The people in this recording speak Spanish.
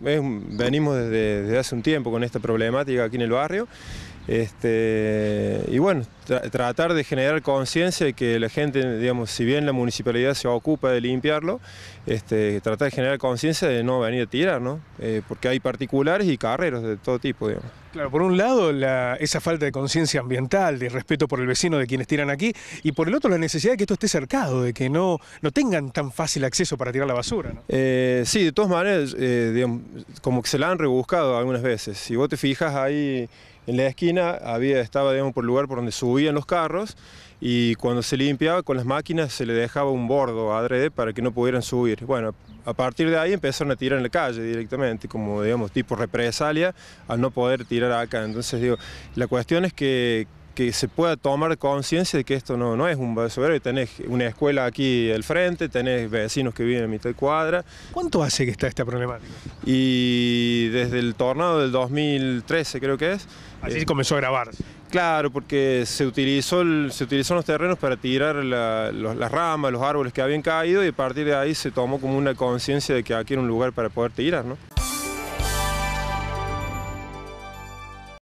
Venimos desde, hace un tiempo con esta problemática aquí en el barrio este, y bueno, tratar de generar conciencia de que la gente, digamos, si bien la municipalidad se ocupa de limpiarlo, este, tratar de generar conciencia de no venir a tirar, ¿no? Eh, porque hay particulares y carreros de todo tipo, digamos. Claro, por un lado esa falta de conciencia ambiental, de respeto por el vecino de quienes tiran aquí, y por el otro la necesidad de que esto esté cercado, de que no, no tengan tan fácil acceso para tirar la basura. ¿no? Eh, sí, de todas maneras, eh, digamos, como que se la han rebuscado algunas veces. Si vos te fijas ahí en la esquina había, estaba digamos, por el lugar por donde subían los carros y cuando se limpiaba con las máquinas se le dejaba un bordo adrede para que no pudieran subir. Bueno, a partir de ahí empezaron a tirar en la calle directamente, como digamos tipo represalia, al no poder tirar acá. Entonces digo, la cuestión es que que se pueda tomar conciencia de que esto no, no es un basurero, que tenés una escuela aquí al frente, tenés vecinos que viven en mitad de cuadra. ¿Cuánto hace que está esta problemática? Y desde el tornado del 2013 creo que es. Así eh, comenzó a grabar. Claro, porque se utilizó se utilizaron los terrenos para tirar las ramas, los árboles que habían caído y a partir de ahí se tomó como una conciencia de que aquí era un lugar para poder tirar, ¿no?